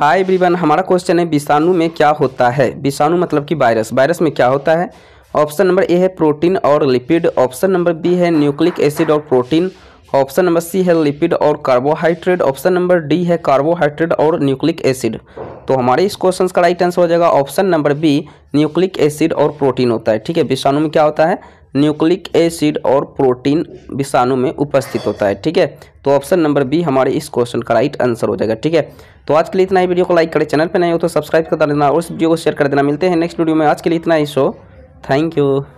hi everyone हमारा question है विषाणु में क्या होता है विषाणु मतलब कि वायरस वायरस में क्या होता है ऑप्शन नंबर ए है प्रोटीन और लिपिड ऑप्शन नंबर बी है न्यूक्लिक एसिड और प्रोटीन ऑप्शन नंबर सी है लिपिड और कार्बोहाइड्रेट ऑप्शन नंबर डी है कार्बोहाइड्रेट और न्यूक्लिक एसिड तो हमारे इस क्वेश्चन का राइट आंसर हो जाएगा option number B nucleic acid और प्रोटीन होता है ठीक है विषाणु में क्या होता है न्यूक्लिक एसिड और प्रोटीन विषाणु में उपस्थित होता है ठीक है तो ऑप्शन नंबर बी हमारे इस क्वेश्चन का राइट आंसर हो जाएगा ठीक है तो आज के लिए इतना ही वीडियो को लाइक करें चैनल पर नहीं हो तो सब्सक्राइब कर देना और इस वीडियो को शेयर कर देना मिलते हैं नेक्स्ट वीडियो में आज के लिए इतना ही शो थैंक यू